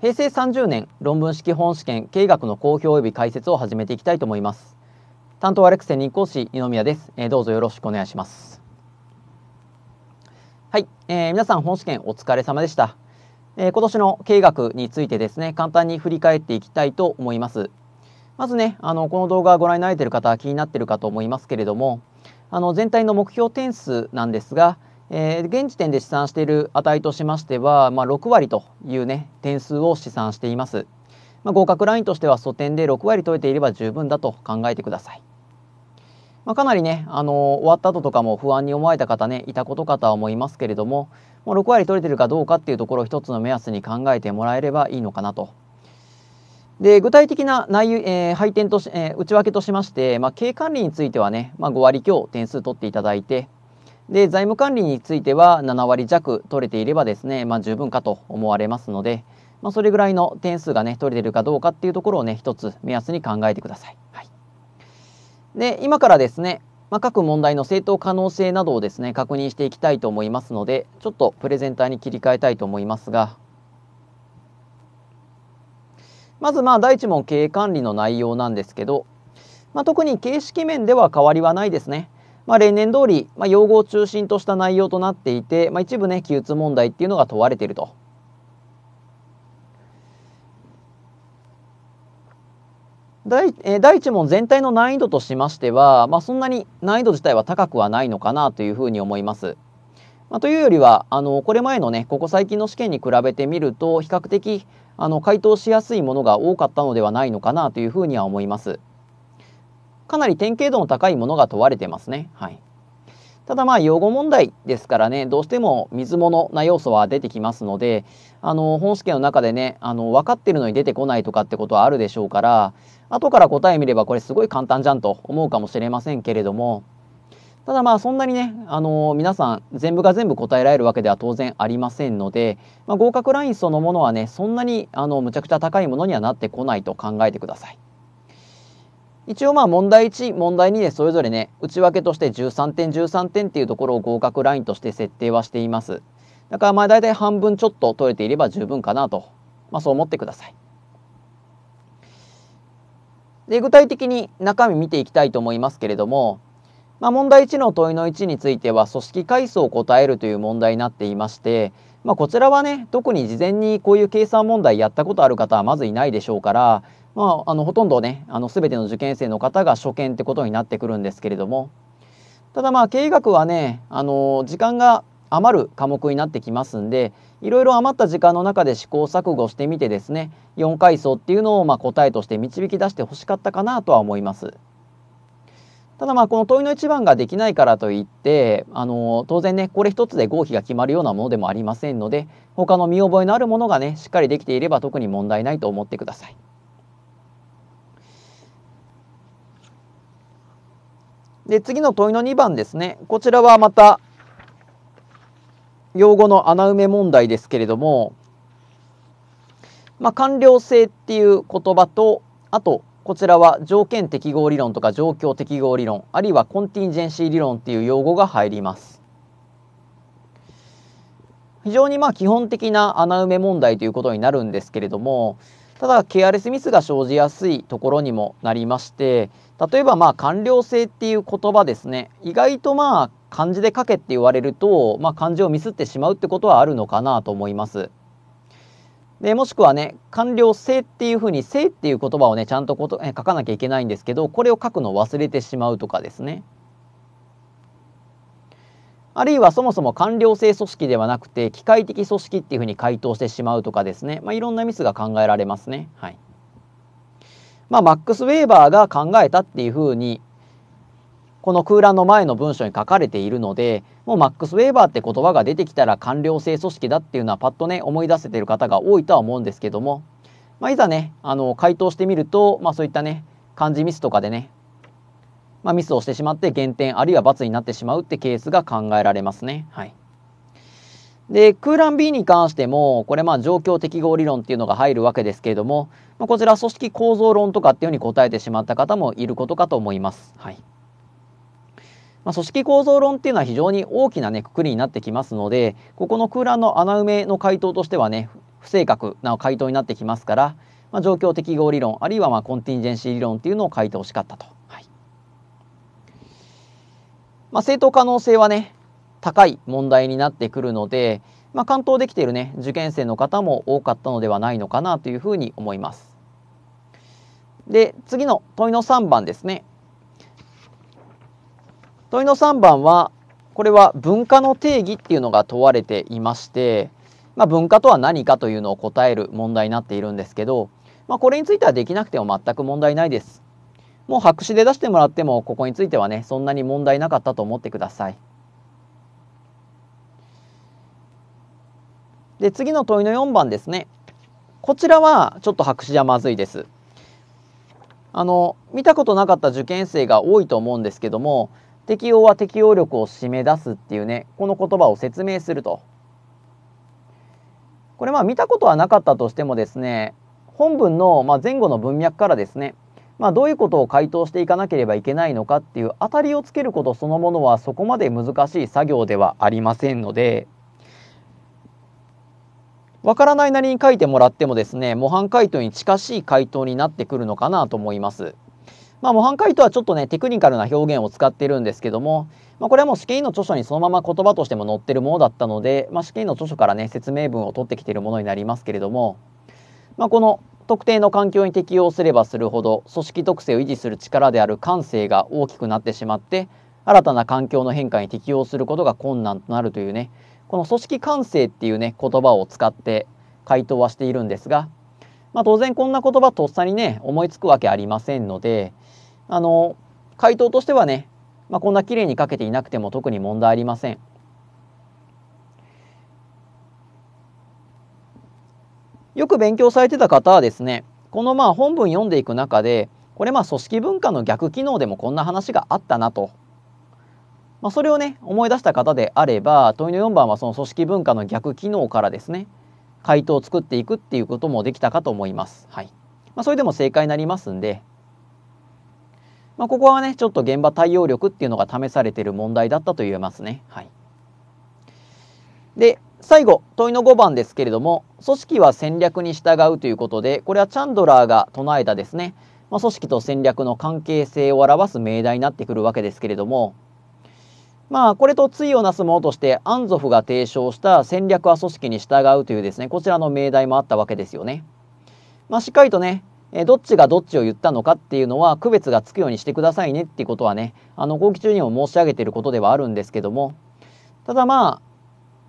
平成30年論文式本試験経営学の公表及び解説を始めていきたいと思います担当はレクセ日光市二宮です、えー、どうぞよろしくお願いしますはい、えー、皆さん本試験お疲れ様でした、えー、今年の経営学についてですね簡単に振り返っていきたいと思いますまずねあのこの動画をご覧になれている方は気になっているかと思いますけれどもあの全体の目標点数なんですがえー、現時点で試算している値としましては、まあ、6割というね点数を試算しています、まあ、合格ラインとしては素点で6割取れていれば十分だと考えてください、まあ、かなりね、あのー、終わった後とかも不安に思われた方ねいたことかとは思いますけれどももう6割取れてるかどうかっていうところを一つの目安に考えてもらえればいいのかなとで具体的な内容、えー、配点とし、えー、内訳としまして、まあ、経営管理についてはね、まあ、5割強点数取っていただいて、で財務管理については7割弱取れていればですね、まあ、十分かと思われますので、まあ、それぐらいの点数がね取れてるかどうかっていうところをね一つ目安に考えてください。はい、で今からですね、まあ、各問題の正当可能性などをですね確認していきたいと思いますのでちょっとプレゼンターに切り替えたいと思いますがまずまあ第1問経営管理の内容なんですけど、まあ、特に形式面では変わりはないですね。まあ、例年通り、まあ、用語を中心とした内容となっていて、まあ、一部ね記述問題っていうのが問われていると。第第1問全体の難易度としましては、まあ、そんなに難易度自体は高くはないのかなというふうに思います。まあ、というよりはあのこれ前のねここ最近の試験に比べてみると比較的あの回答しやすいものが多かったのではないのかなというふうには思います。かなり典型度の高いものが問われてますね。はい、ただまあ用語問題ですからねどうしても水物な要素は出てきますのであの本試験の中でねあの分かってるのに出てこないとかってことはあるでしょうから後から答え見ればこれすごい簡単じゃんと思うかもしれませんけれどもただまあそんなにねあの皆さん全部が全部答えられるわけでは当然ありませんので、まあ、合格ラインそのものはねそんなにあのむちゃくちゃ高いものにはなってこないと考えてください。一応まあ問題1問題2でそれぞれね内訳として13点13点っていうところを合格ラインとして設定はしていますだからまあ大体半分ちょっと取れていれば十分かなと、まあ、そう思ってくださいで具体的に中身見ていきたいと思いますけれども、まあ、問題1の問いの1については組織階層を答えるという問題になっていまして、まあ、こちらはね特に事前にこういう計算問題やったことある方はまずいないでしょうからまあ、あのほとんどねあの全ての受験生の方が初見ってことになってくるんですけれどもただまあ経営学はねあの時間が余る科目になってきますんでいろいろ余った時間の中で試行錯誤してみてですね4階層っていうのをま答えとして導き出してほしかったかなとは思います。ただまあこの問いの1番ができないからといってあの当然ねこれ一つで合否が決まるようなものでもありませんので他の見覚えのあるものがねしっかりできていれば特に問題ないと思ってください。で、次の問いの2番ですね。こちらはまた、用語の穴埋め問題ですけれども、まあ、完了性っていう言葉と、あと、こちらは条件適合理論とか状況適合理論、あるいはコンティンジェンシー理論っていう用語が入ります。非常にまあ基本的な穴埋め問題ということになるんですけれども、ただケアレスミスが生じやすいところにもなりまして、例えばまあ官僚性っていう言葉ですね意外とまあ漢字で書けって言われると、まあ、漢字をミスってしまうってことはあるのかなと思います。でもしくはね官僚性っていうふうに「性」っていう言葉をねちゃんとこと書かなきゃいけないんですけどこれを書くのを忘れてしまうとかですね。あるいはそもそも官僚性組織ではなくて機械的組織っていうふうに回答してしまうとかですね、まあ、いろんなミスが考えられますね。はいまあ、マックス・ウェーバーが考えたっていうふうにこの空欄の前の文章に書かれているのでもうマックス・ウェーバーって言葉が出てきたら官僚性組織だっていうのはパッとね思い出せてる方が多いとは思うんですけども、まあ、いざねあの回答してみると、まあ、そういったね漢字ミスとかでね、まあ、ミスをしてしまって減点あるいは罰になってしまうってケースが考えられますね。はいで、空欄 B に関しても、これまあ状況適合理論っていうのが入るわけですけれども、まあ、こちら組織構造論とかっていうふうに答えてしまった方もいることかと思います。はい。まあ、組織構造論っていうのは非常に大きなね、くくりになってきますので、ここの空欄の穴埋めの回答としてはね、不正確な回答になってきますから、まあ、状況適合理論、あるいはまあコンティンジェンシー理論っていうのを回答しかったと。はい。まあ、正当可能性はね、高い問題になってくるので、まあ、関東できているね受験生の方も多かったのではないのかなというふうに思います。で次の問いの3番ですね。問いの3番はこれは文化の定義っていうのが問われていまして、まあ、文化とは何かというのを答える問題になっているんですけど、まあ、これについてはできなくても全く問題ないです。もう白紙で出してもらってもここについてはねそんなに問題なかったと思ってください。で次の問いの4番ですねこちらはちょっと白紙じゃまずいですあの見たことなかった受験生が多いと思うんですけども適応は適応力を締め出すっていうねこの言葉を説明するとこれまあ見たことはなかったとしてもですね本文のま前後の文脈からですねまあ、どういうことを回答していかなければいけないのかっていう当たりをつけることそのものはそこまで難しい作業ではありませんのでわからないなりに書いてもらってもですね模範解答に近しい回答になってくるのかなと思います。まあ、模範解答はちょっとねテクニカルな表現を使ってるんですけども、まあ、これはもう試験委員の著書にそのまま言葉としても載ってるものだったので、まあ、試験委員の著書からね説明文を取ってきてるものになりますけれども、まあ、この特定の環境に適応すればするほど組織特性を維持する力である感性が大きくなってしまって新たな環境の変化に適応することが困難となるというねこの組織完成っていうね言葉を使って回答はしているんですが、まあ、当然こんな言葉とっさにね思いつくわけありませんのであの回答としてはね、まあ、こんな綺麗に書けていなくても特に問題ありません。よく勉強されてた方はですねこのまあ本文読んでいく中でこれまあ組織文化の逆機能でもこんな話があったなとまあ、それをね思い出した方であれば問いの4番はその組織文化の逆機能からですね回答を作っていくっていうこともできたかと思います。はいまあ、それでも正解になりますんで、まあ、ここはねちょっと現場対応力っていうのが試されてる問題だったと言えますね。はい、で最後問いの5番ですけれども組織は戦略に従うということでこれはチャンドラーが唱えたですね、まあ、組織と戦略の関係性を表す命題になってくるわけですけれどもまあ、これと対をなすものとして、アンゾフが提唱した戦略は組織に従うというですね、こちらの命題もあったわけですよね。まあ、しっかりとね、えどっちがどっちを言ったのかっていうのは区別がつくようにしてくださいねっていうことはね、あの、後期中にも申し上げていることではあるんですけども、ただまあ、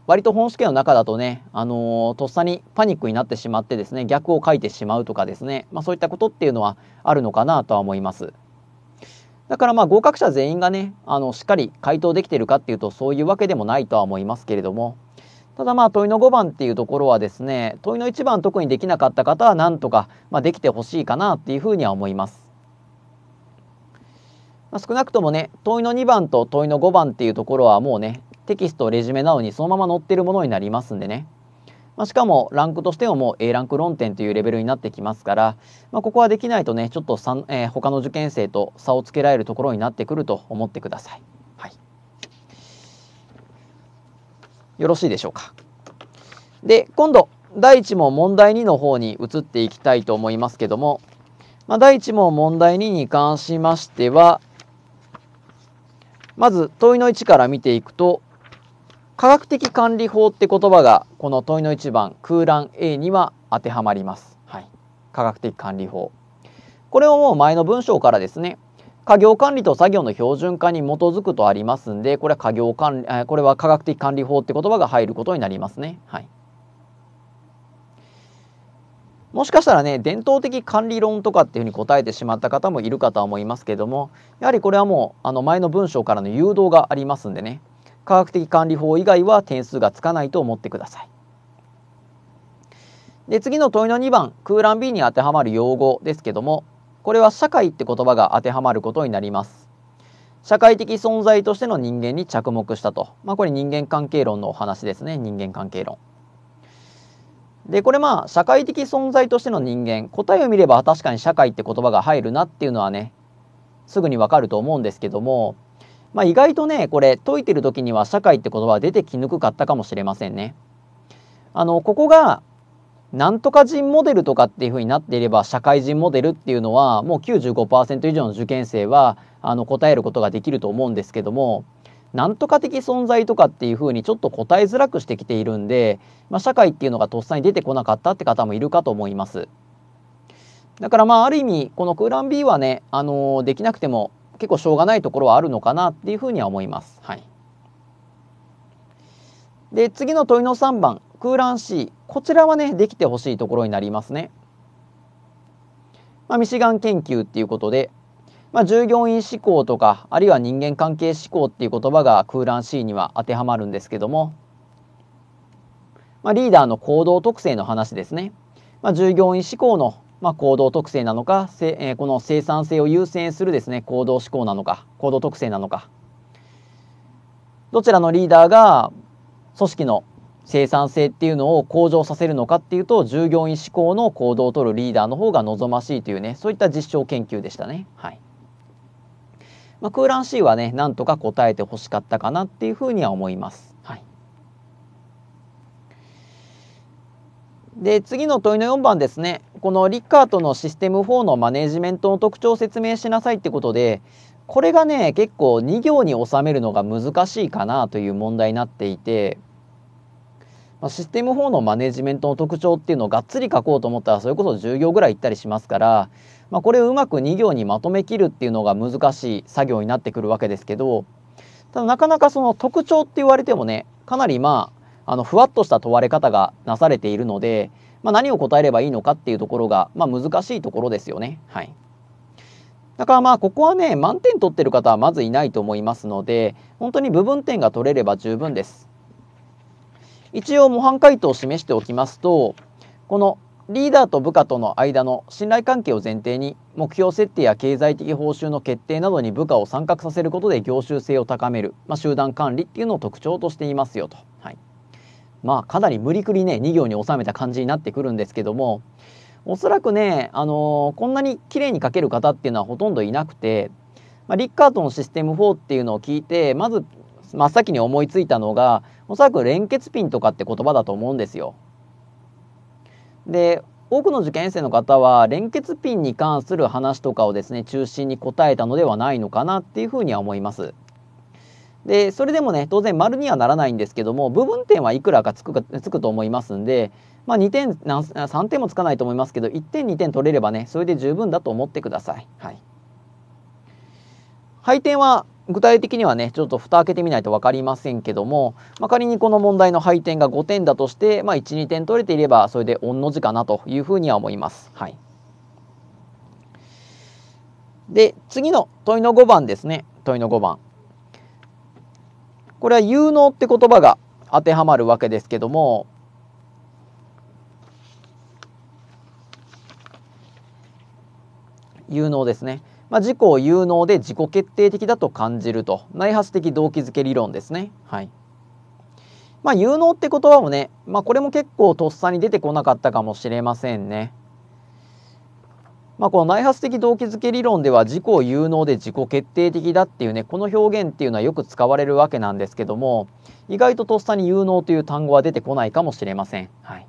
割と本試験の中だとね、あのー、とっさにパニックになってしまってですね、逆を書いてしまうとかですね、まあそういったことっていうのはあるのかなとは思います。だからまあ合格者全員がねあのしっかり回答できてるかっていうとそういうわけでもないとは思いますけれどもただまあ問いの5番っていうところはですね問いの1番特にできなかった方はなんとか、まあ、できてほしいかなっていうふうには思います。まあ、少なくともね問いの2番と問いの5番っていうところはもうねテキストレジュメなのにそのまま載ってるものになりますんでねまあ、しかもランクとしてももう A ランク論点というレベルになってきますから、まあ、ここはできないとねちょっと、えー、他の受験生と差をつけられるところになってくると思ってください。はい、よろしいでしょうか。で今度第1問問題2の方に移っていきたいと思いますけども、まあ、第1問問題2に関しましてはまず問いの1から見ていくと科学的管理法って言葉がこの問いの1番空欄 A には当てはまります。はい、科学的管理法これをもう前の文章からですね家業管理と作業の標準化に基づくとありますんでこれは家業管理これは科学的管理法って言葉が入ることになりますね。はい、もしかしたらね伝統的管理論とかっていうふうに答えてしまった方もいるかとは思いますけどもやはりこれはもうあの前の文章からの誘導がありますんでね科学的管理法以外は点数がつかないと思ってください。で次の問いの2番空欄 B に当てはまる用語ですけどもこれは社会って言葉が当てはまることになります。社会的存在としての人間に着目したと、まあ、これ人間関係論のお話ですね人間関係論。でこれまあ社会的存在としての人間答えを見れば確かに社会って言葉が入るなっていうのはねすぐにわかると思うんですけどもまあ、意外とねこれ解いてる時には社会って言葉は出てきにくかったかもしれませんね。あのここがなんとか人モデルとかっていうふうになっていれば社会人モデルっていうのはもう95%以上の受験生はあの答えることができると思うんですけども何とか的存在とかっていうふうにちょっと答えづらくしてきているんで、まあ、社会っていうのがとっさに出てこなかったって方もいるかと思います。だからまあある意味このクーラン B はね、あのできなくても結構しょうがないところはあるのかなっていうふうには思います。はい、で次の問いの3番空欄 C こちらはねできてほしいところになりますね。まあ、ミシガン研究っていうことで、まあ、従業員志向とかあるいは人間関係志向っていう言葉が空欄 C には当てはまるんですけども、まあ、リーダーの行動特性の話ですね。まあ、従業員志向のまあ、行動特性なのか、えー、この生産性を優先するですね行動思考なのか行動特性なのかどちらのリーダーが組織の生産性っていうのを向上させるのかっていうと従業員志向の行動をとるリーダーの方が望ましいというねそういった実証研究でしたね。はいまあ、空欄 C はねなんとか答えてほしかったかなっていうふうには思います。はい、で次の問いの4番ですねこのリッカートのシステム4のマネジメントの特徴を説明しなさいってことで、これがね、結構2行に収めるのが難しいかなという問題になっていて、まシステム4のマネジメントの特徴っていうのをがっつり書こうと思ったらそれこそ10行ぐらいいったりしますから、まあ、これをうまく2行にまとめきるっていうのが難しい作業になってくるわけですけどただなかなかその特徴って言われてもねかなりまああのふわっとした問われ方がなされているので、まあ、何を答えればいいのかっていうところが、まあ、難しいところですよね。はい、だからまあここはね満点取ってる方はまずいないと思いますので本当に部分点が取れれば十分です。一応模範解答を示しておきますとこのリーダーと部下との間の信頼関係を前提に目標設定や経済的報酬の決定などに部下を参画させることで業種性を高める、まあ、集団管理っていうのを特徴としていますよと。はいまあかなり無理くりね2行に収めた感じになってくるんですけどもおそらくね、あのー、こんなに綺麗に書ける方っていうのはほとんどいなくて、まあ、リッカートのシステム4っていうのを聞いてまず真っ先に思いついたのがおそらく連結ピンとかって言葉だと思うんですよ。で多くの受験生の方は連結ピンに関する話とかをですね中心に答えたのではないのかなっていうふうには思います。でそれでもね当然丸にはならないんですけども部分点はいくらかつくかつくと思いますんで、まあ、2点3点もつかないと思いますけど1点2点取れればねそれで十分だと思ってください。はい、配点は具体的にはねちょっと蓋開けてみないと分かりませんけども、まあ、仮にこの問題の配点が5点だとして、まあ、12点取れていればそれで御の字かなというふうには思います。はい、で次の問いの5番ですね問いの5番。これは有能って言葉が当てはまるわけですけども有能ですね、まあ、自己を有能で自己決定的だと感じると内発的動機づけ理論ですねはいまあ有能って言葉もね、まあ、これも結構とっさに出てこなかったかもしれませんねまあ、この内発的動機づけ理論では自己有能で自己決定的だっていうねこの表現っていうのはよく使われるわけなんですけども意外ととっさに有能という単語は出てこないかもしれません。はい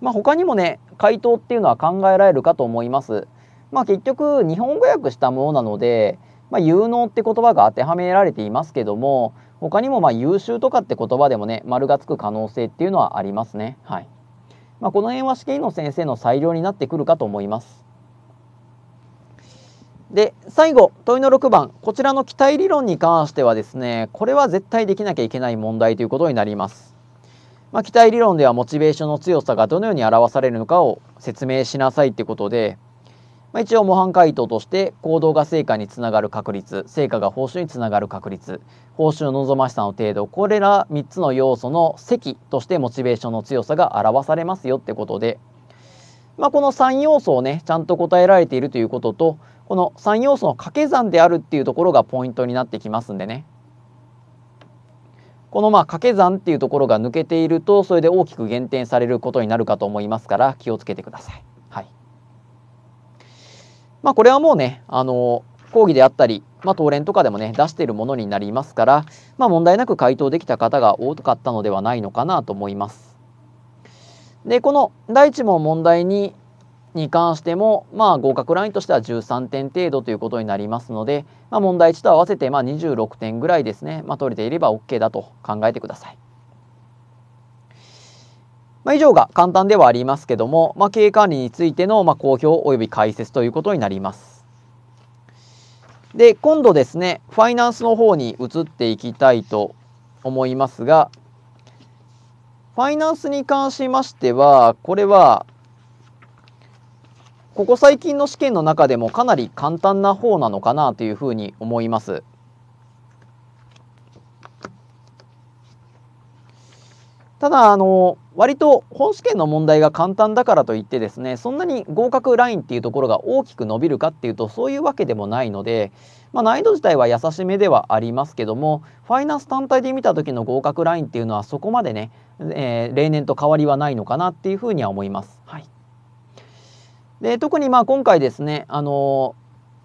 まあ、他にもね回答っていうのは考えられるかと思います。まあ、結局日本語訳したものなので、まあ、有能って言葉が当てはめられていますけども他にもま優秀とかって言葉でもね丸がつく可能性っていうのはありますね。はいまあ、この辺は試験の先生の裁量になってくるかと思います。で最後問いの6番こちらの期待理論に関してはですねこれは絶対できなきゃいけない問題ということになります。まあ、期待理論ではモチベーションの強さがどのように表されるのかを説明しなさいってことでまあ、一応模範解答として行動が成果につながる確率成果が報酬につながる確率報酬の望ましさの程度これら3つの要素の積としてモチベーションの強さが表されますよってことで、まあ、この3要素をねちゃんと答えられているということとこの3要素の掛け算であるっていうところがポイントになってきますんでね。このまあ掛け算っていうところが抜けているとそれで大きく減点されることになるかと思いますから気をつけてください。まあ、これはもうね、あの講義であったり、まあ、東連とかでもね出しているものになりますから、まあ、問題なく回答できた方が多かったのではないのかなと思います。でこの第1問問題にに関しても、まあ、合格ラインとしては13点程度ということになりますので、まあ、問題1と合わせてまあ26点ぐらいですね、まあ、取れていれば OK だと考えてください。まあ、以上が簡単ではありますけども、まあ、経営管理についての、まあ、公表及び解説ということになります。で、今度ですね、ファイナンスの方に移っていきたいと思いますが、ファイナンスに関しましては、これは、ここ最近の試験の中でもかなり簡単な方なのかなというふうに思います。ただあの割と本試験の問題が簡単だからといってですねそんなに合格ラインっていうところが大きく伸びるかっていうとそういうわけでもないので、まあ、難易度自体は優しめではありますけどもファイナンス単体で見た時の合格ラインっていうのはそこまでね、えー、例年と変わりはないのかなっていうふうには思います。はい、で特にまあ今回ですねあの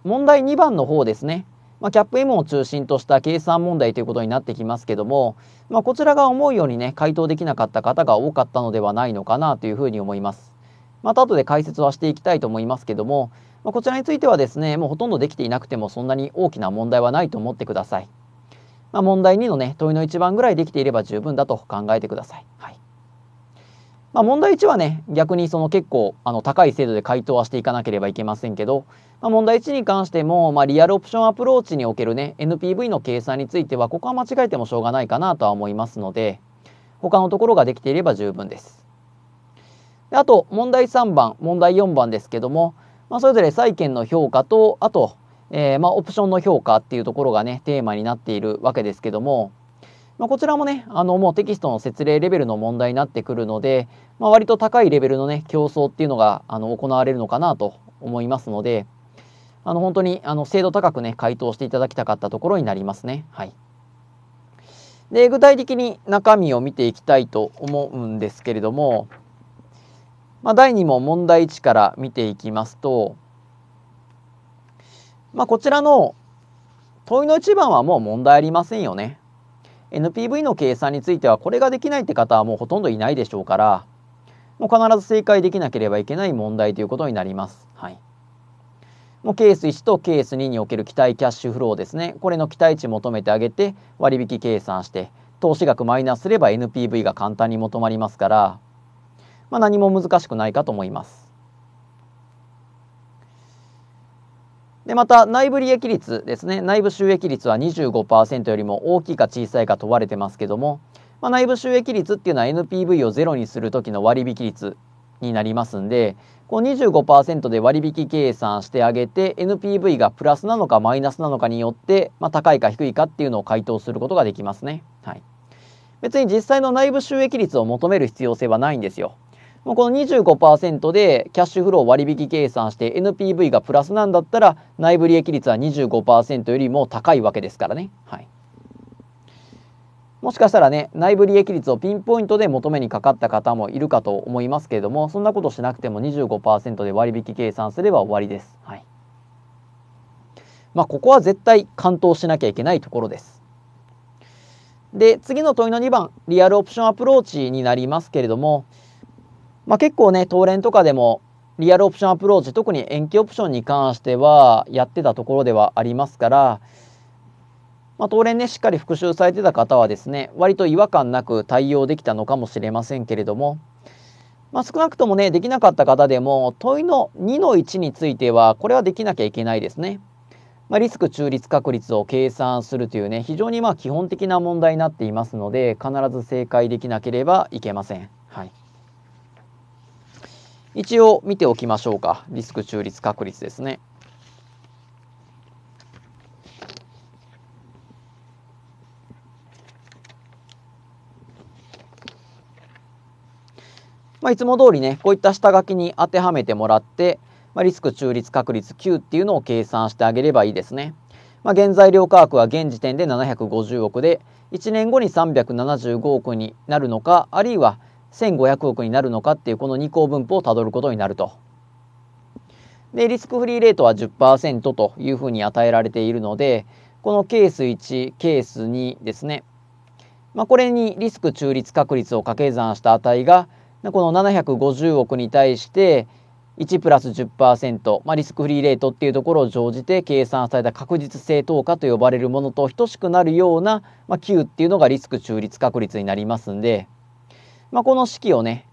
問題2番の方ですねまあ、キャップ M を中心とした計算問題ということになってきますけども、まあ、こちらが思うようにね回答できなかった方が多かったのではないのかなというふうに思います。また後で解説はしていきたいと思いますけども、まあ、こちらについてはですねもうほとんどできていなくてもそんなに大きな問題はないと思ってください。ま問題2のね問いの1番ぐらいできていれば十分だと考えてください。はいまあ、問題1はね逆にその結構あの高い精度で回答はしていかなければいけませんけど、まあ、問題1に関しても、まあ、リアルオプションアプローチにおけるね NPV の計算についてはここは間違えてもしょうがないかなとは思いますので他のところができていれば十分です。であと問題3番問題4番ですけども、まあ、それぞれ債券の評価とあと、えー、まあオプションの評価っていうところがねテーマになっているわけですけどもまあ、こちらもね、あのもうテキストの説明レベルの問題になってくるので、まあ、割と高いレベルのね、競争っていうのがあの行われるのかなと思いますので、あの本当にあの精度高くね、回答していただきたかったところになりますね。はい。で、具体的に中身を見ていきたいと思うんですけれども、まあ、第2問問題1から見ていきますと、まあ、こちらの問いの1番はもう問題ありませんよね。NPV の計算についてはこれができないって方はもうほとんどいないでしょうからもう必ず正解できなければいけない問題ということになります。はい、もうケース1とケース2における期待キャッシュフローですねこれの期待値求めてあげて割引計算して投資額マイナスすれば NPV が簡単に求まりますから、まあ、何も難しくないかと思います。でまた内部利益率ですね内部収益率は25%よりも大きいか小さいか問われてますけども、まあ、内部収益率っていうのは NPV をゼロにする時の割引率になりますんでこう25%で割引計算してあげて NPV がプラスなのかマイナスなのかによって、まあ、高いか低いかっていうのを回答することができますね。はい、別に実際の内部収益率を求める必要性はないんですよ。まあ、この25%でキャッシュフロー割引計算して NPV がプラスなんだったら内部利益率は25%よりも高いわけですからね。はい。もしかしたらね、内部利益率をピンポイントで求めにかかった方もいるかと思いますけれども、そんなことしなくても25%で割引計算すれば終わりです。はい。まあ、ここは絶対完投しなきゃいけないところです。で、次の問いの2番、リアルオプションアプローチになりますけれども、まあ、結構ね、東連とかでもリアルオプションアプローチ、特に延期オプションに関してはやってたところではありますから、まあ、当連ね、しっかり復習されてた方はですね、割と違和感なく対応できたのかもしれませんけれども、まあ、少なくともね、できなかった方でも、問いの2の1については、これはできなきゃいけないですね。まあ、リスク中立確率を計算するというね、非常にまあ基本的な問題になっていますので、必ず正解できなければいけません。一応見ておきましょうか。リスク中立確率ですね。まあ、いつも通りね、こういった下書きに当てはめてもらって、まあ、リスク中立確率9っていうのを計算してあげればいいですね。まあ、原材料価格は現時点で750億で、1年後に375億になるのか、あるいは1500億になるのかっていうこの2項分布をたどることになると。でリスクフリーレートは10%というふうに与えられているのでこのケース1ケース2ですね、まあ、これにリスク中立確率を掛け算した値がこの750億に対して1プラス10%、まあ、リスクフリーレートっていうところを乗じて計算された確実性等価と呼ばれるものと等しくなるような、まあ、Q っていうのがリスク中立確率になりますんでまあ、この式をね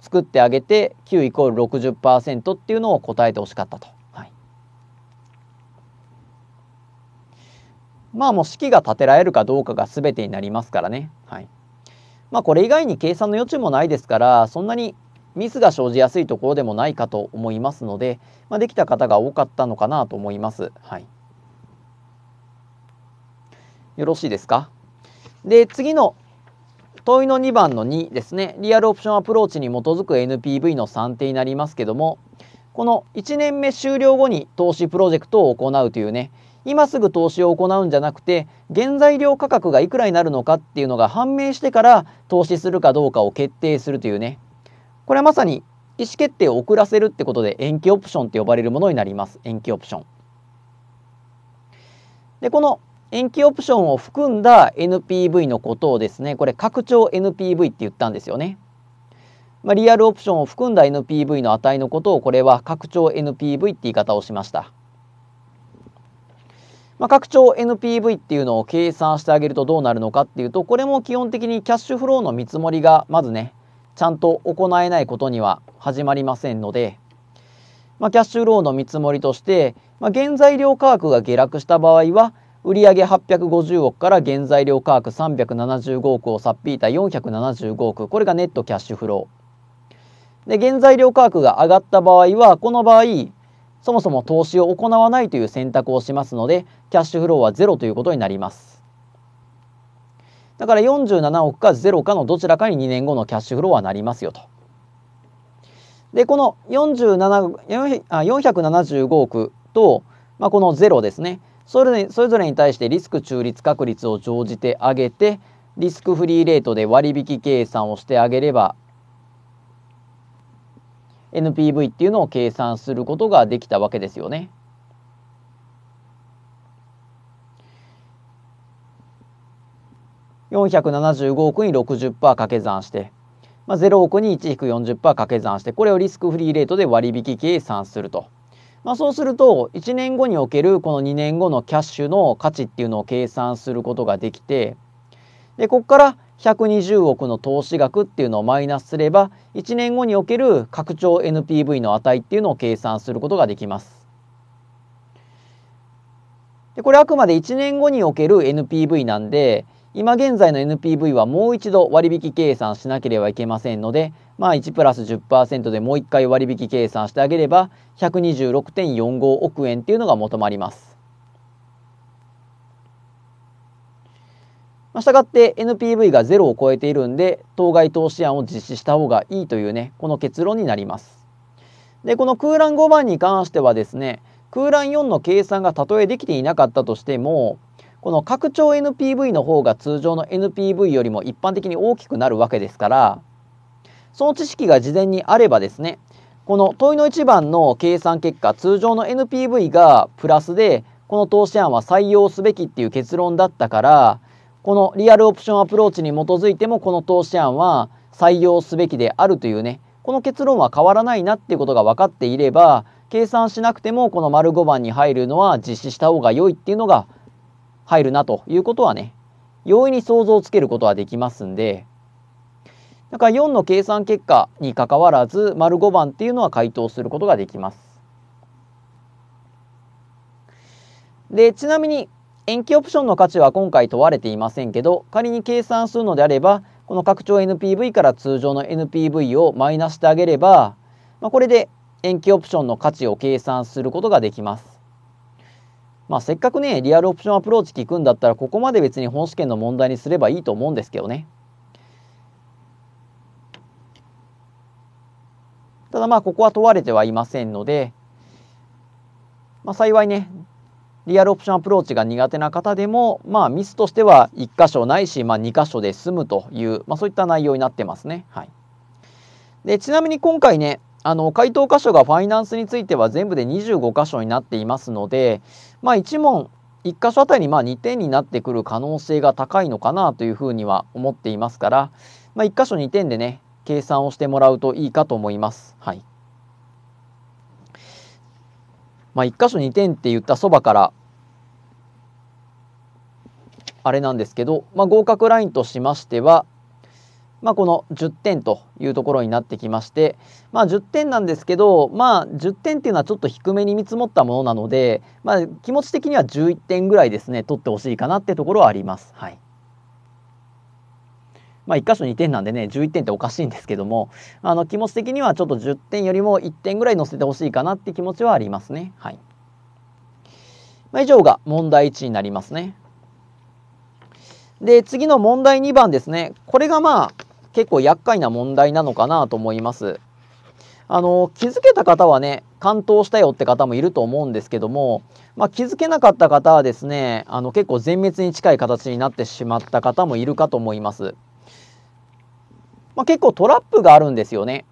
作ってあげて Q イコール60%っていうのを答えてほしかったと。まあもう式が立てられるかどうかが全てになりますからね。はいまあ、これ以外に計算の余地もないですからそんなにミスが生じやすいところでもないかと思いますので、まあ、できた方が多かったのかなと思います。はい、よろしいですかで次の問いの2番の2ですねリアルオプションアプローチに基づく NPV の算定になりますけどもこの1年目終了後に投資プロジェクトを行うというね今すぐ投資を行うんじゃなくて原材料価格がいくらになるのかっていうのが判明してから投資するかどうかを決定するというねこれはまさに意思決定を遅らせるってことで延期オプションって呼ばれるものになります延期オプションでこの延期オプションを含んだ NPV のことをですねこれ拡張 NPV って言ったんですよね。まあ、リアルオプションを含んだ NPV の値のことをこれは拡張 NPV って言い方をしました。まあ、拡張 NPV っていうのを計算してあげるとどうなるのかっていうとこれも基本的にキャッシュフローの見積もりがまずねちゃんと行えないことには始まりませんので、まあ、キャッシュフローの見積もりとして、まあ、原材料価格が下落した場合は売上850億から原材料価格375億を差っ引いた475億これがネットキャッシュフローで原材料価格が上がった場合はこの場合そもそも投資を行わないという選択をしますのでキャッシュフローはゼロということになりますだから47億かゼロかのどちらかに2年後のキャッシュフローはなりますよとでこの47あ475億と、まあ、このゼロですねそれそれぞれに対してリスク中立確率を乗じてあげてリスクフリーレートで割引計算をしてあげれば NPV っていうのを計算することができたわけですよね。475億に60%掛け算して、まあ、0億に1-40%掛け算してこれをリスクフリーレートで割引計算すると。まあ、そうすると1年後におけるこの2年後のキャッシュの価値っていうのを計算することができてでここから120億の投資額っていうのをマイナスすれば1年後における拡張 NPV の値っていうのを計算することができます。でこれあくまで1年後における NPV なんで今現在の NPV はもう一度割引計算しなければいけませんのでまあ、1プラス10%でもう1回割引計算してあげれば126.45億円っていうのが求まります。まあ、したがって NPV が0を超えているんで当該投資案を実施した方がいいというねこの結論になります。でこの空欄5番に関してはですね空欄4の計算がたとえできていなかったとしてもこの拡張 NPV の方が通常の NPV よりも一般的に大きくなるわけですからその知識が事前にあればですねこの問いの1番の計算結果通常の NPV がプラスでこの投資案は採用すべきっていう結論だったからこのリアルオプションアプローチに基づいてもこの投資案は採用すべきであるというねこの結論は変わらないなっていうことが分かっていれば計算しなくてもこの丸5番に入るのは実施した方が良いっていうのが入るなということはね容易に想像つけることはできますんでだから4の計算結果にかかわらず丸5番っていうのは回答することができます。でちなみに延期オプションの価値は今回問われていませんけど仮に計算するのであればこの拡張 NPV から通常の NPV をマイナしてあげれば、まあ、これで延期オプションの価値を計算することができます。まあ、せっかくねリアルオプションアプローチ聞くんだったらここまで別に本試験の問題にすればいいと思うんですけどね。ただまあここは問われてはいませんので、まあ、幸いねリアルオプションアプローチが苦手な方でも、まあ、ミスとしては1箇所ないし、まあ、2箇所で済むという、まあ、そういった内容になってますね。はい、でちなみに今回ねあの回答箇所がファイナンスについては全部で25箇所になっていますので、まあ、1問1箇所あたりまあ2点になってくる可能性が高いのかなというふうには思っていますから、まあ、1箇所2点でね計算をしてもらうといいかと思います。はい。まあ、1箇所2点って言ったそばからあれなんですけど、まあ、合格ラインとしましては、まあ、この10点というところになってきまして、まあ、10点なんですけど、まあ、10点っていうのはちょっと低めに見積もったものなので、まあ、気持ち的には11点ぐらいですね取ってほしいかなってところはあります。はいまあ、1箇所2点なんでね11点っておかしいんですけどもあの気持ち的にはちょっと10点よりも1点ぐらい乗せてほしいかなって気持ちはありますね。はいまあ、以上が問題1になりますね。で次の問題2番ですねこれがまあ結構厄介な問題なのかなと思います。あの気づけた方はね完登したよって方もいると思うんですけども、まあ、気づけなかった方はですねあの結構全滅に近い形になってしまった方もいるかと思います。まあ、結構トラップがあるんですよね。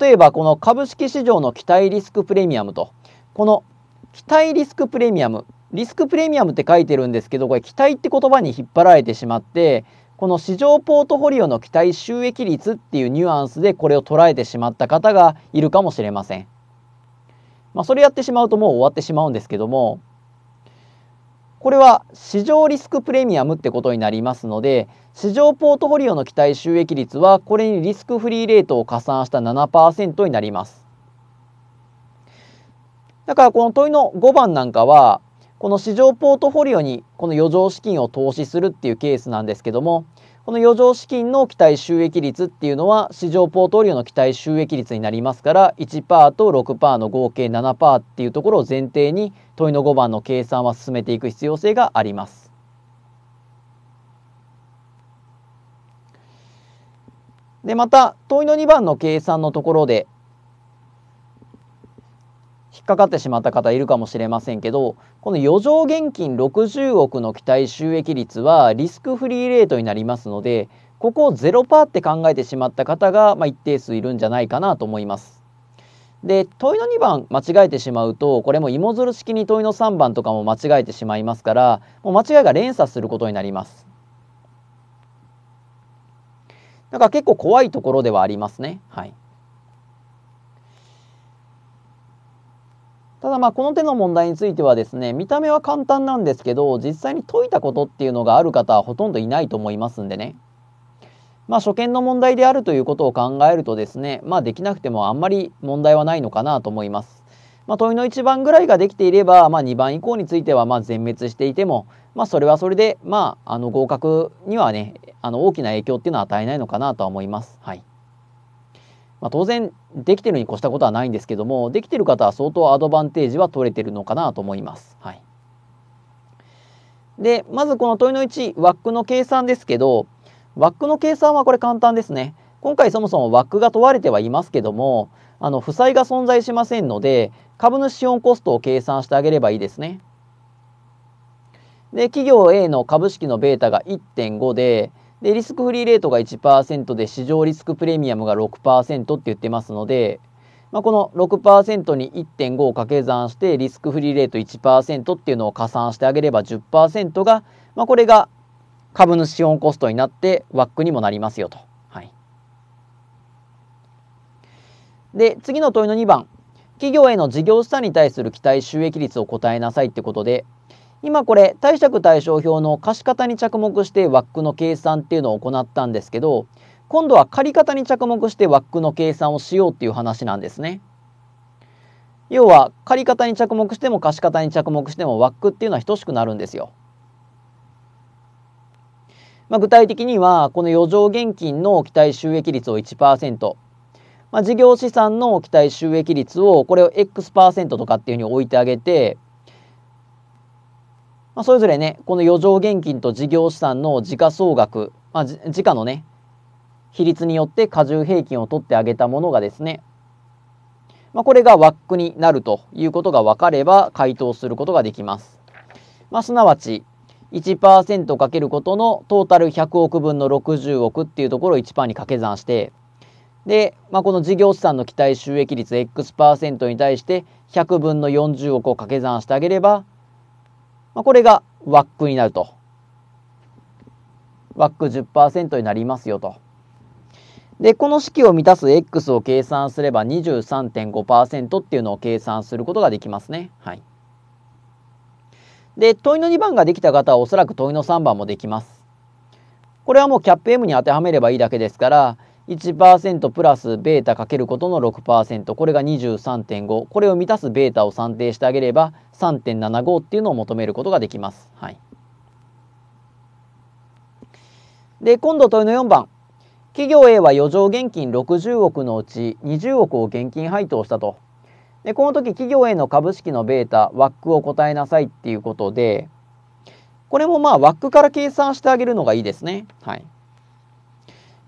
例えばこの株式市場の期待リスクプレミアムとこの期待リスクプレミアムリスクプレミアムって書いてるんですけどこれ期待って言葉に引っ張られてしまってこの市場ポートフォリオの期待収益率っていうニュアンスでこれを捉えてしまった方がいるかもしれません。まあ、それやってしまうともう終わってしまうんですけどもこれは市場リスクプレミアムってことになりますので市場ポートフォリオの期待収益率はこれにリスクフリーレートを加算した7%になりますだからこの問いの5番なんかはこの市場ポートフォリオにこの余剰資金を投資するっていうケースなんですけどもこの余剰資金の期待収益率っていうのは市場ポートフォリオの期待収益率になりますから1%と6%の合計7%っていうところを前提に問いの5番の計算は進めていく必要性があります。で、また、問いの2番の計算のところで、引っかかってしまった方いるかもしれませんけど、この余剰現金60億の期待収益率はリスクフリーレートになりますので、ここを0%って考えてしまった方が、まあ、一定数いるんじゃないかなと思います。で問いの2番間違えてしまうとこれも芋づる式に問いの3番とかも間違えてしまいますからもう間違いが連鎖することになります。だから結構怖いところではありますね。はい。ただまあこの手の問題についてはですね見た目は簡単なんですけど実際に解いたことっていうのがある方はほとんどいないと思いますんでねまあ初見の問題であるということを考えるとですねまあできなくてもあんまり問題はないのかなと思います。まあ、問いの1番ぐらいができていれば、まあ、2番以降についてはま全滅していても、まあ、それはそれで、まあ、あの合格にはねあの大きな影響っていうのは与えないのかなとは思います。はいまあ、当然できてるに越したことはないんですけどもできてる方は相当アドバンテージは取れてるのかなと思います。はい、でまずこの問いの1枠の計算ですけど枠の計算はこれ簡単ですね。今回そもそも枠が問われてはいますけどもあの負債が存在しませんので株主資本コストを計算してあげればいいですね。で企業 A の株式のベータが1.5でで、リスクフリーレートが1%で、市場リスクプレミアムが6%って言ってますので、まあ、この6%に1.5を掛け算して、リスクフリーレート1%っていうのを加算してあげれば10%が、まあ、これが株主資本コストになって、ワックにもなりますよと。はい、で、次の問いの2番。企業への事業資産に対する期待収益率を答えなさいってことで、今これ貸借対照表の貸方に着目して枠の計算っていうのを行ったんですけど今度は借方に着目して枠の計算をしようっていう話なんですね。要は借方に着目しても貸方に着目しても枠っていうのは等しくなるんですよ。まあ、具体的にはこの余剰現金の期待収益率を1%、まあ、事業資産の期待収益率をこれを X% とかっていうふうに置いてあげてまあ、それぞれね、この余剰現金と事業資産の時価総額、まあ、時価のね、比率によって過重平均を取ってあげたものがですね、まあ、これがワックになるということが分かれば回答することができます。まあ、すなわち、1%かけることのトータル100億分の60億っていうところを1%に掛け算して、で、まあ、この事業資産の期待収益率 X% に対して100分の40億を掛け算してあげれば、まあ、これがワックになると。ワック10%になりますよと。で、この式を満たす x を計算すれば23.5%っていうのを計算することができますね。はい。で、問いの2番ができた方はおそらく問いの3番もできます。これはもうキャップ M に当てはめればいいだけですから、1%プラスベータかけることの6%これが23.5これを満たすベータを算定してあげれば3.75っていうのを求めることができます。はい、で今度問いの4番企業 A は余剰現金60億のうち20億を現金配当したと。でこの時企業 A の株式のベータワックを答えなさいっていうことでこれもまあワックから計算してあげるのがいいですね。はい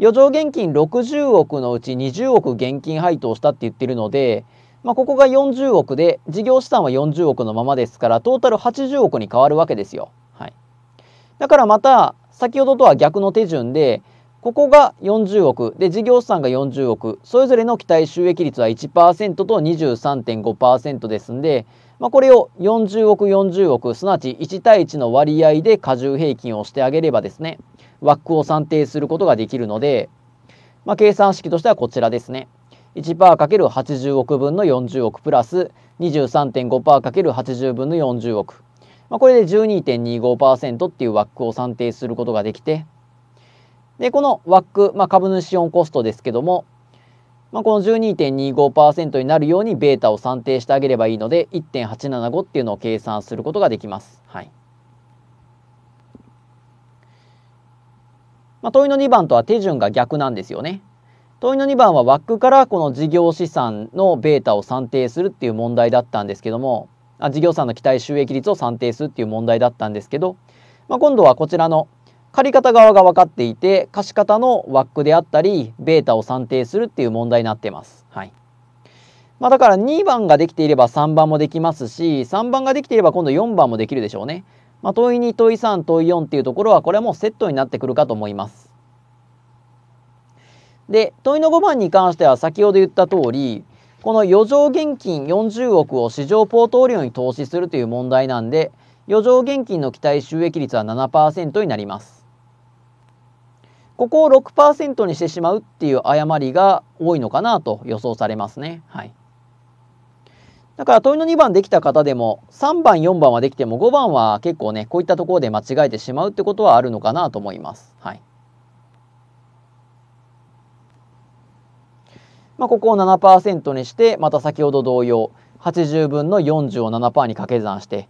余剰現金60億のうち20億現金配当したって言ってるので、まあ、ここが40億で事業資産は40億のままですからトータル80億に変わるわけですよ。はい、だからまた先ほどとは逆の手順でここが40億で事業資産が40億それぞれの期待収益率は1%と23.5%ですんで、まあ、これを40億40億すなわち1対1の割合で加重平均をしてあげればですね枠を算定することができるので、まあ、計算式としてはこちらですね。1%×80 億分の40億プラス 23.5%×80 分の40億。まあ、これで12.25%っていう枠を算定することができて、で、この枠、まあ、株主オンコストですけども、まあ、この12.25%になるようにベータを算定してあげればいいので、1.875っていうのを計算することができます。はい。まあ、問いの2番とは手順が逆なんですよね。問いの2番は枠からこの事業資産のベータを算定するっていう問題だったんですけどもあ事業産の期待収益率を算定するっていう問題だったんですけど、まあ、今度はこちらの借方側が分かっていて貸方の枠であったりベータを算定するっていう問題になってます。はいまあ、だから2番ができていれば3番もできますし3番ができていれば今度4番もできるでしょうね。まあ、問い2、問い3、問い4っていうところは、これはもうセットになってくるかと思います。で、問いの5番に関しては先ほど言った通り、この余剰現金40億を市場ポートフォリオに投資するという問題なんで、余剰現金の期待収益率は7%になります。ここを6%にしてしまうっていう誤りが多いのかなと予想されますね。はい。だから問いの2番できた方でも3番4番はできても5番は結構ねこういったところで間違えてしまうってことはあるのかなと思います。はいまあ、ここを7%にしてまた先ほど同様80分の40を7%に掛け算して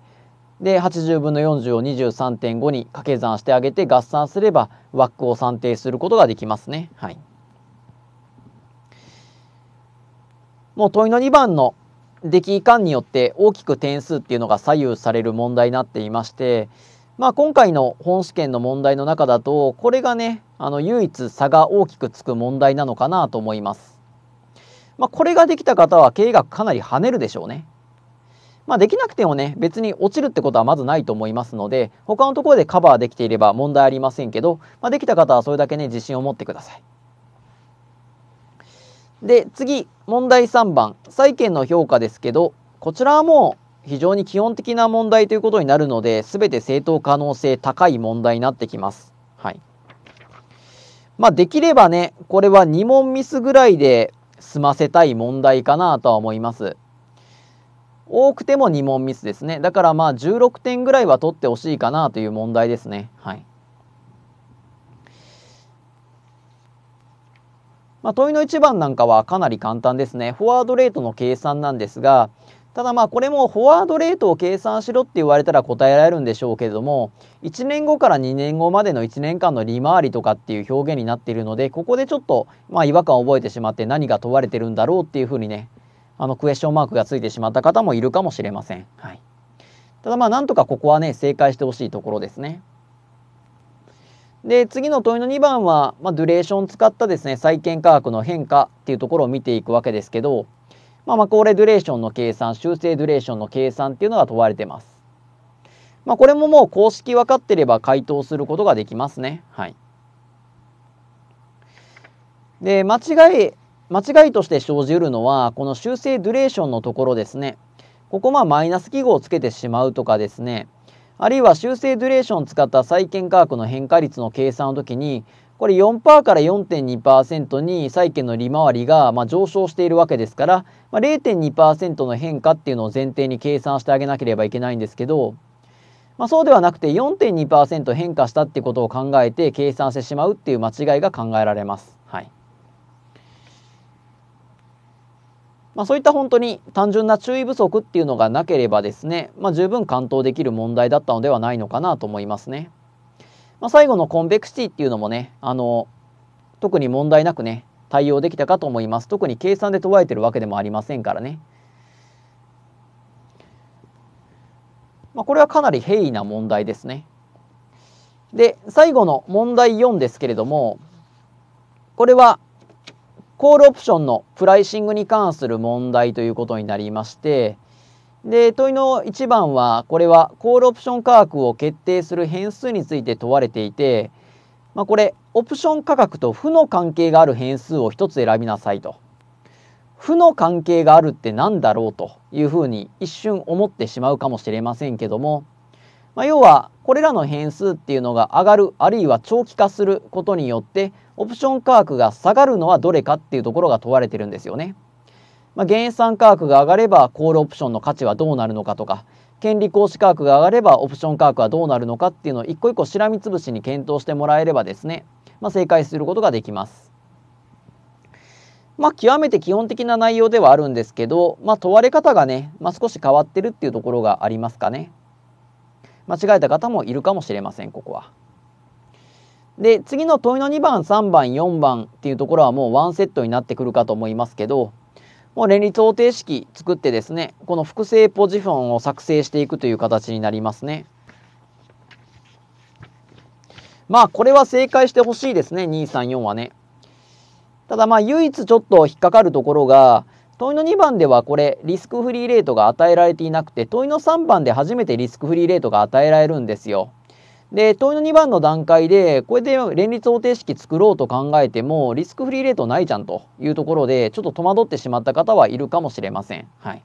で80分の40を23.5に掛け算してあげて合算すれば枠を算定することができますね。はい、もう問いの2番の出来いかんによって大きく点数っていうのが左右される問題になっていまして、まあ、今回の本試験の問題の中だとこれがねあの唯一差が大きくつく問題なのかなと思います。まあ、これができた方は経営学かなり跳ねるでしょうね。まあ、できなくてもね別に落ちるってことはまずないと思いますので他のところでカバーできていれば問題ありませんけど、まあ、できた方はそれだけね自信を持ってください。で次問題3番債券の評価ですけどこちらはもう非常に基本的な問題ということになるので全て正当可能性高い問題になってきます。はいまあ、できればねこれは2問ミスぐらいで済ませたい問題かなとは思います。多くても2問ミスですね。だからまあ16点ぐらいは取ってほしいかなという問題ですね。はい。まあ、問いの1番なんかはかなり簡単ですね。フォワードレートの計算なんですが、ただまあこれもフォワードレートを計算しろって言われたら答えられるんでしょうけれども1年後から2年後までの1年間の利回りとかっていう表現になっているのでここでちょっとまあ違和感を覚えてしまって何が問われてるんだろうっていうふうにねあのクエスチョンマークがついてしまった方もいるかもしれません。はい、ただまあなんとかここはね正解してほしいところですね。で次の問いの2番は、まあ、ドゥレーションを使ったですね債券価格の変化っていうところを見ていくわけですけど、まあ、まあ恒レドゥレーションの計算修正ドゥレーションの計算っていうのが問われてます。まあ、これももう公式分かってれば回答することができますね。はい、で間違い間違いとして生じるのはこの修正ドゥレーションのところですね。ここまあマイナス記号をつけてしまうとかですねあるいは修正デュレーションを使った債券価格の変化率の計算の時にこれ4%から4.2%に債券の利回りがま上昇しているわけですから、まあ、0.2%の変化っていうのを前提に計算してあげなければいけないんですけど、まあ、そうではなくて4.2%変化したってことを考えて計算してしまうっていう間違いが考えられます。はいまあ、そういった本当に単純な注意不足っていうのがなければですね、まあ、十分完登できる問題だったのではないのかなと思いますね。まあ、最後のコンベクシティっていうのもねあの特に問題なくね対応できたかと思います特に計算で問われてるわけでもありませんからね、まあ、これはかなり平易な問題ですねで最後の問題4ですけれどもこれはコールオプションのプライシングに関する問題ということになりまして、で、問いの1番は、これはコールオプション価格を決定する変数について問われていて、まあ、これ、オプション価格と負の関係がある変数を1つ選びなさいと。負の関係があるって何だろうというふうに一瞬思ってしまうかもしれませんけども、まあ、要はこれらの変数っていうのが上がるあるいは長期化することによってオプション価格が下がるのはどれかっていうところが問われてるんですよね。まあ、原産価格が上がればコールオプションの価値はどうなるのかとか権利行使価格が上がればオプション価格はどうなるのかっていうのを一個一個しらみつぶしに検討してもらえればですね、まあ、正解することができます。まあ、極めて基本的な内容ではあるんですけど、まあ、問われ方がね、まあ、少し変わってるっていうところがありますかね。間違えた方もいるかもしれません、ここは。で次の問いの2番3番4番っていうところはもう1セットになってくるかと思いますけどもう連立方程式作ってですねこの複製ポジションを作成していくという形になりますね。まあこれは正解してほしいですね234はね。ただまあ唯一ちょっと引っかかるところが問いの2番ではこれリスクフリーレートが与えられていなくて問いの3番で初めてリスクフリーレートが与えられるんですよ。で、問いの2番の段階で、これで連立方程式作ろうと考えても、リスクフリーレートないじゃんというところで、ちょっと戸惑ってしまった方はいるかもしれません。はい。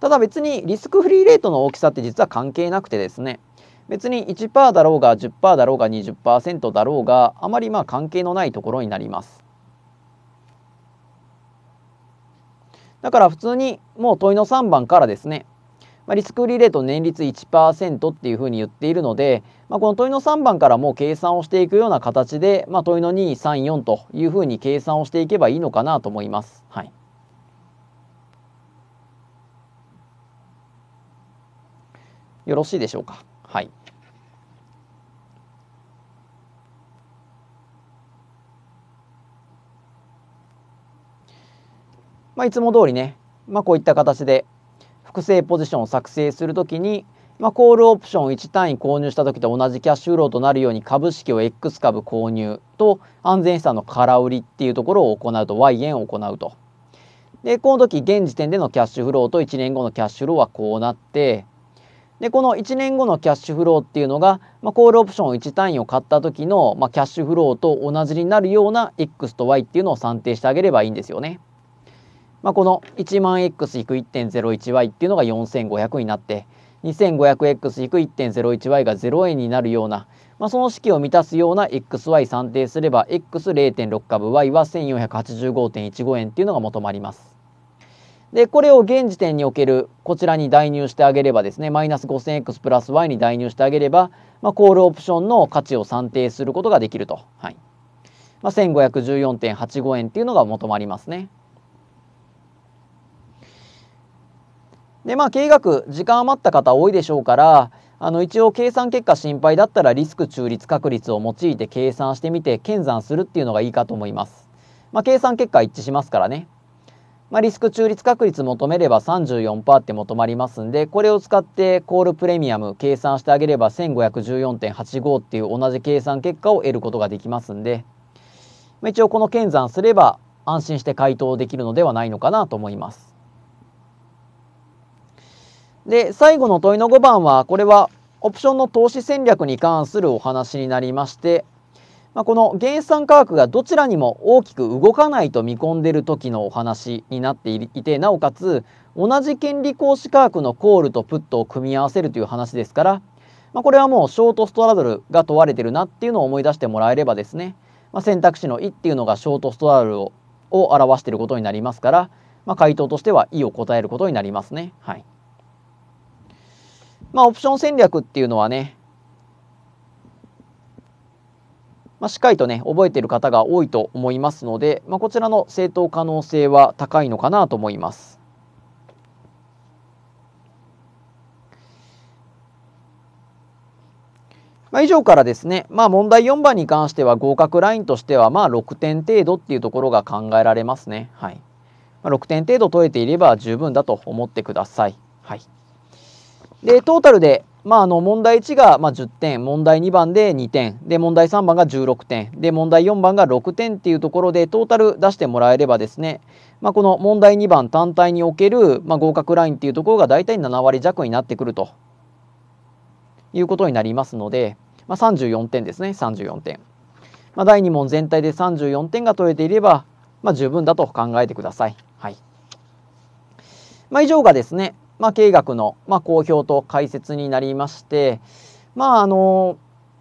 ただ別にリスクフリーレートの大きさって実は関係なくてですね、別に1%だろうが10%だろうが20%だろうがあまりまあ関係のないところになりますだから普通にもう問いの3番からですねまあ、リスクリレート年率1%っていうふうに言っているので、まあ、この問いの3番からもう計算をしていくような形で、まあ、問いの234というふうに計算をしていけばいいのかなと思います。はいよろしいでしょうか。はい。まあ、いつも通りね、まあ、こういった形で複製ポジションを作成するときに、まあ、コールオプション1単位購入した時と同じキャッシュフローとなるように株式を X 株購入と安全資産の空売りっていうところを行うと Y 円を行うと。で、この時現時点でのキャッシュフローと1年後のキャッシュフローはこうなって、で、この1年後のキャッシュフローっていうのが、まあ、コールオプション1単位を買った時の、まあ、キャッシュフローと同じになるような X と Y っていうのを算定してあげればいいんですよね。まあ、この1万 x-1.01y っていうのが4500になって 2500x-1.01y が0円になるような、まあ、その式を満たすような xy 算定すれば x0.6 株 y は1485.15円っていうのが求まります。で、これを現時点におけるこちらに代入してあげればですね、マイナス 5000x プラス y に代入してあげれば、まあ、コールオプションの価値を算定することができると。はい。まあ、1514.85円っていうのが求まりますね。でまあ経営学時間余った方多いでしょうからあの一応計算結果心配だったらリスク中立確率を用いて計算してみて検算するっていうのがいいかと思います。まあ、計算結果一致しますからね。まあ、リスク中立確率求めれば34%って求まりますんで、これを使ってコールプレミアム計算してあげれば1514.85っていう同じ計算結果を得ることができますんで、まあ、一応この検算すれば安心して回答できるのではないのかなと思います。で、最後の問いの5番は、これはオプションの投資戦略に関するお話になりまして、まあ、この原産価格がどちらにも大きく動かないと見込んでる時のお話になっていて、なおかつ同じ権利行使価格のコールとプットを組み合わせるという話ですから、まあ、これはもうショートストラドルが問われてるなっていうのを思い出してもらえればですね、まあ、選択肢の「い」っていうのがショートストラドルを表していることになりますから、まあ、回答としては「い」を答えることになりますね。はいまあ、オプション戦略っていうのはね、まあ、しっかりとね、覚えている方が多いと思いますので、まあ、こちらの正当可能性は高いのかなと思います。まあ、以上からですね、まあ、問題4番に関しては合格ラインとしてはまあ6点程度っていうところが考えられますね。はいまあ、6点程度取れていれば十分だと思ってください。はいでトータルで、まあ、あの問題1がまあ10点問題2番で2点で問題3番が16点で問題4番が6点っていうところでトータル出してもらえればですね、まあ、この問題2番単体における、まあ、合格ラインっていうところが大体7割弱になってくるということになりますので、まあ、34点ですね34点。まあ、第2問全体で34点が取れていれば、まあ、十分だと考えてください。はいまあ、以上がですねまあ、経営学の、まあ、公表と解説になりまして、まあ、あの、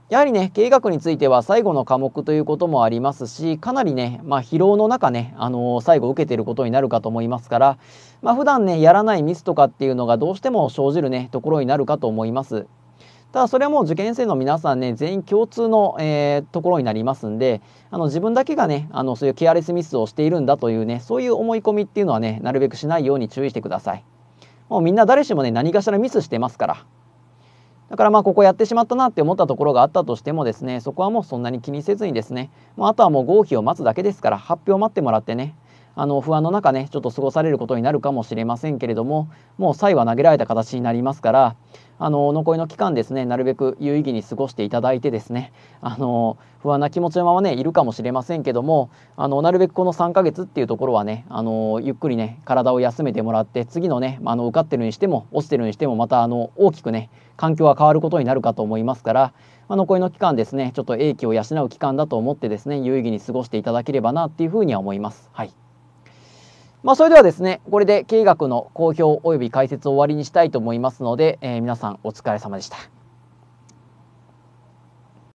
やはりね、経営学については最後の科目ということもありますし、かなりね、まあ、疲労の中ね、あの最後受けてることになるかと思いますから、まあ、普段ね、やらないミスとかっていうのがどうしても生じるね、ところになるかと思います。ただそれはもう受験生の皆さんね全員共通の、えー、ところになりますんであの自分だけがねあのそういうケアレスミスをしているんだというねそういう思い込みっていうのはねなるべくしないように注意してください。もうみんな誰しもね何かしらミスしてますからだからまあここやってしまったなって思ったところがあったとしてもですねそこはもうそんなに気にせずにですねもうあとはもう合否を待つだけですから発表を待ってもらってねあの不安の中ねちょっと過ごされることになるかもしれませんけれどももう際は投げられた形になりますからあの残りの期間ですねなるべく有意義に過ごしていただいてですねあの不安な気持ちのままねいるかもしれませんけどもあのなるべくこの3ヶ月っていうところはねあのゆっくりね体を休めてもらって次のねあの受かってるにしても落ちてるにしてもまたあの大きくね環境は変わることになるかと思いますから、あ、残りの期間ですねちょっと英気を養う期間だと思ってですね有意義に過ごしていただければなっていうふうには思います。はいまあ、それではですね、これで経営学の公表及び解説を終わりにしたいと思いますので、えー、皆さんお疲れ様でした。